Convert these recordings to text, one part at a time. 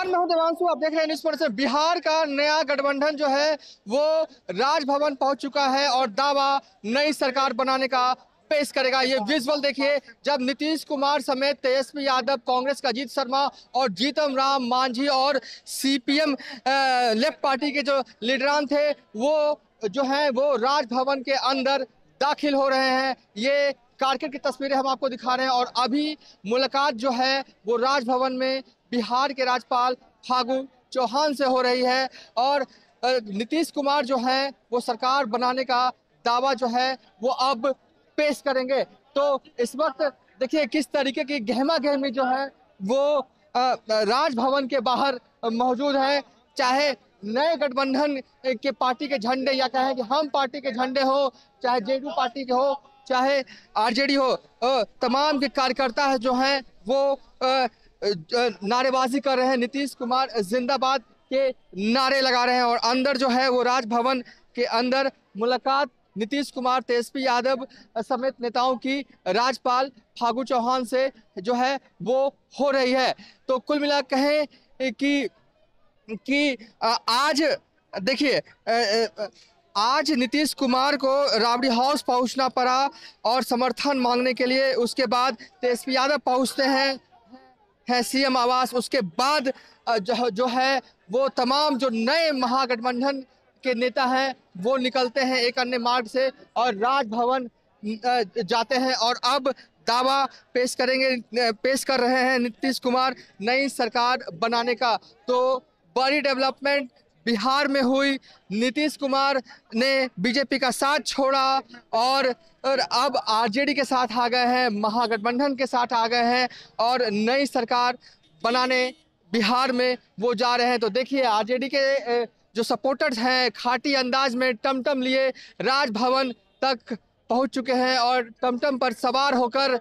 नमस्कार तो मैं हूं देवांशु आप देख रहे हैं न्यूज पर बिहार का नया गठबंधन जो है वो राजभवन पहुंच चुका है और दावा नई सरकार बनाने का पेश करेगा ये विजुअल देखिए जब नीतीश कुमार समेत तेजस्वी यादव कांग्रेस का अजीत शर्मा और जीतम राम मांझी और सीपीएम लेफ्ट पार्टी के जो लीडरान थे वो जो है वो राजभवन के अंदर दाखिल हो रहे हैं ये कारकेट की तस्वीरें हम आपको दिखा रहे हैं और अभी मुलाकात जो है वो राजभवन में बिहार के राज्यपाल फागू चौहान से हो रही है और नीतीश कुमार जो हैं वो सरकार बनाने का दावा जो है वो अब पेश करेंगे तो इस वक्त देखिए किस तरीके की गहमा गहमी जो है वो राजभवन के बाहर मौजूद है चाहे नए गठबंधन के पार्टी के झंडे या कहें कि हम पार्टी के झंडे हो चाहे जेडीयू पार्टी के हो चाहे आरजेडी हो तमाम के कार्यकर्ता जो हैं वो नारेबाजी कर रहे हैं नीतीश कुमार जिंदाबाद के नारे लगा रहे हैं और अंदर जो है वो राजभवन के अंदर मुलाकात नीतीश कुमार तेजस्वी यादव समेत नेताओं की राज्यपाल फागू चौहान से जो है वो हो रही है तो कुल मिला कहें कि कि आज देखिए आज नीतीश कुमार को राबड़ी हाउस पहुंचना पड़ा और समर्थन मांगने के लिए उसके बाद तेजस्वी यादव पहुंचते हैं हैं सीएम आवास उसके बाद जो जो है वो तमाम जो नए महागठबंधन के नेता हैं वो निकलते हैं एक अन्य मार्ग से और राजभवन जाते हैं और अब दावा पेश करेंगे पेश कर रहे हैं नीतीश कुमार नई सरकार बनाने का तो बड़ी डेवलपमेंट बिहार में हुई नीतीश कुमार ने बीजेपी का साथ छोड़ा और, और अब आरजेडी के साथ आ गए हैं महागठबंधन के साथ आ गए हैं और नई सरकार बनाने बिहार में वो जा रहे हैं तो देखिए आरजेडी के जो सपोर्टर्स हैं खाटी अंदाज में टमटम लिए राजभवन तक पहुंच चुके हैं और टमटम पर सवार होकर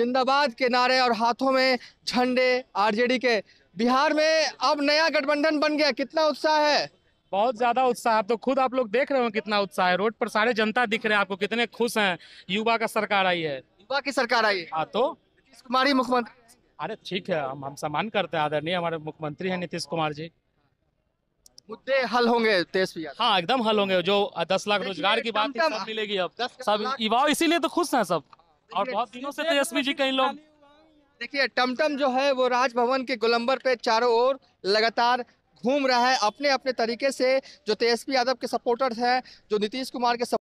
जिंदाबाद के नारे और हाथों में झंडे आरजेडी के बिहार में अब नया गठबंधन बन गया कितना उत्साह है बहुत ज्यादा उत्साह तो खुद आप लोग देख रहे हो कितना उत्साह है रोड पर सारे जनता दिख रहे हैं आपको कितने खुश हैं युवा का सरकार आई है युवा की सरकार आई है हाँ, तो नीतीश कुमार ही मुख्यमंत्री अरे ठीक है हम हम सम्मान करते हैं आदरणीय हमारे मुख्यमंत्री है नीतीश कुमार जी मुद्दे हल होंगे तेज हाँ एकदम हल होंगे जो दस लाख रोजगार की बात मिलेगी अब सब युवाओं इसीलिए तो खुश है सब हाँ, और बहुत दिनों से तेजस्वी जी कई लोग देखिए टमटम जो है वो राजभवन के गोलंबर पे चारों ओर लगातार घूम रहा है अपने अपने तरीके से जो तेजस्वी यादव के सपोर्टर्स हैं जो नीतीश कुमार के